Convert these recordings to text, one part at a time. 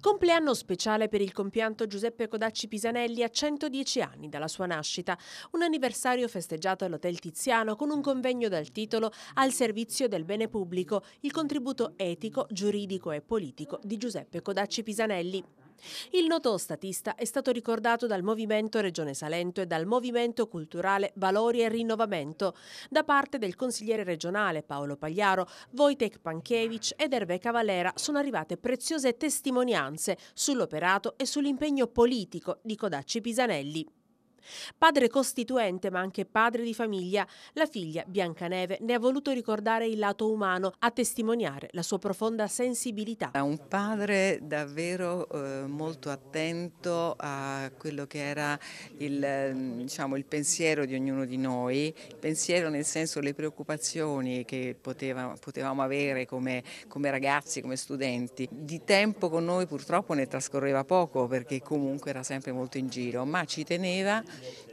Compleanno speciale per il compianto Giuseppe Codacci Pisanelli a 110 anni dalla sua nascita, un anniversario festeggiato all'Hotel Tiziano con un convegno dal titolo Al servizio del bene pubblico, il contributo etico, giuridico e politico di Giuseppe Codacci Pisanelli. Il noto statista è stato ricordato dal Movimento Regione Salento e dal Movimento Culturale Valori e Rinnovamento da parte del consigliere regionale Paolo Pagliaro, Wojtek Pankiewicz ed Hervé Cavalera sono arrivate preziose testimonianze sull'operato e sull'impegno politico di Codacci Pisanelli. Padre costituente ma anche padre di famiglia, la figlia Biancaneve ne ha voluto ricordare il lato umano a testimoniare la sua profonda sensibilità. È un padre davvero eh, molto attento a quello che era il, mm, diciamo, il, pensiero di ognuno di noi, il pensiero nel senso le preoccupazioni che poteva, potevamo avere come, come ragazzi, come studenti. Di tempo con noi purtroppo ne trascorreva poco perché comunque era sempre molto in giro, ma ci teneva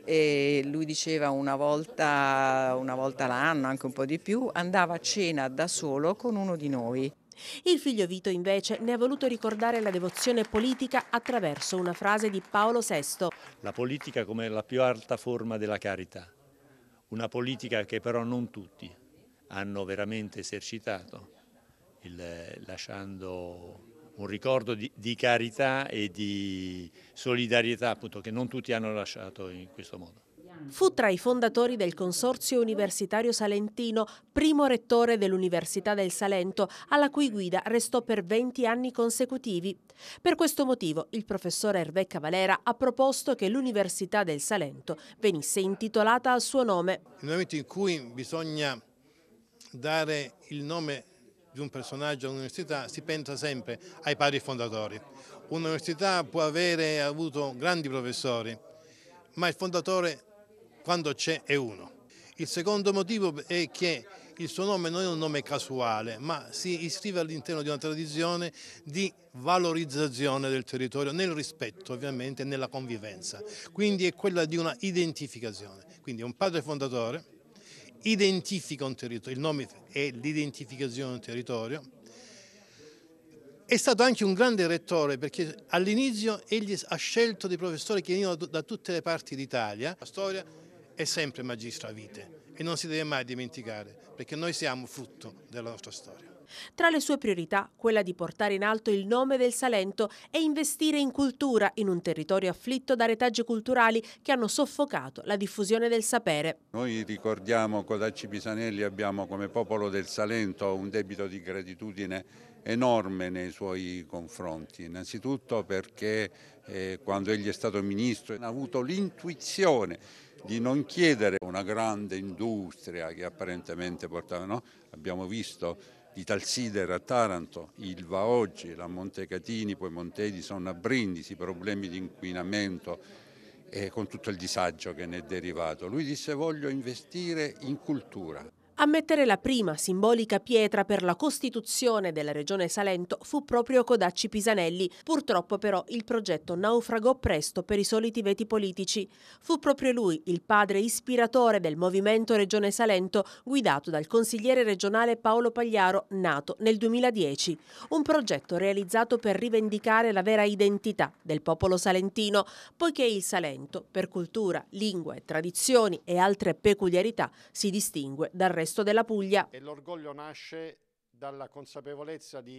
e lui diceva una volta, una volta l'anno, anche un po' di più, andava a cena da solo con uno di noi. Il figlio Vito invece ne ha voluto ricordare la devozione politica attraverso una frase di Paolo VI. La politica come la più alta forma della carità, una politica che però non tutti hanno veramente esercitato, il, lasciando un ricordo di, di carità e di solidarietà appunto, che non tutti hanno lasciato in questo modo. Fu tra i fondatori del Consorzio Universitario Salentino, primo rettore dell'Università del Salento, alla cui guida restò per 20 anni consecutivi. Per questo motivo il professore Hervé Cavalera ha proposto che l'Università del Salento venisse intitolata al suo nome. Nel momento in cui bisogna dare il nome di un personaggio all'università si pensa sempre ai padri fondatori. Un'università può avere avuto grandi professori, ma il fondatore quando c'è è uno. Il secondo motivo è che il suo nome non è un nome casuale, ma si iscrive all'interno di una tradizione di valorizzazione del territorio, nel rispetto ovviamente nella convivenza. Quindi è quella di una identificazione. Quindi è un padre fondatore identifica un territorio, il nome è l'identificazione di un territorio, è stato anche un grande rettore perché all'inizio egli ha scelto dei professori che venivano da tutte le parti d'Italia. La storia è sempre magistra vite e non si deve mai dimenticare perché noi siamo frutto della nostra storia. Tra le sue priorità, quella di portare in alto il nome del Salento e investire in cultura in un territorio afflitto da retaggi culturali che hanno soffocato la diffusione del sapere. Noi ricordiamo Codacci Pisanelli abbiamo come popolo del Salento un debito di gratitudine enorme nei suoi confronti, innanzitutto perché eh, quando egli è stato ministro ha avuto l'intuizione di non chiedere una grande industria che apparentemente portava, no? abbiamo visto di Talsider a Taranto, Ilva oggi, la Montecatini, poi Montedi sono a Brindisi, problemi di inquinamento e eh, con tutto il disagio che ne è derivato. Lui disse voglio investire in cultura. A mettere la prima simbolica pietra per la Costituzione della Regione Salento fu proprio Codacci Pisanelli. Purtroppo però il progetto naufragò presto per i soliti veti politici. Fu proprio lui il padre ispiratore del movimento Regione Salento guidato dal consigliere regionale Paolo Pagliaro, nato nel 2010. Un progetto realizzato per rivendicare la vera identità del popolo salentino, poiché il Salento, per cultura, lingua e tradizioni e altre peculiarità, si distingue dal resto resto della Puglia. E l'orgoglio nasce dalla consapevolezza di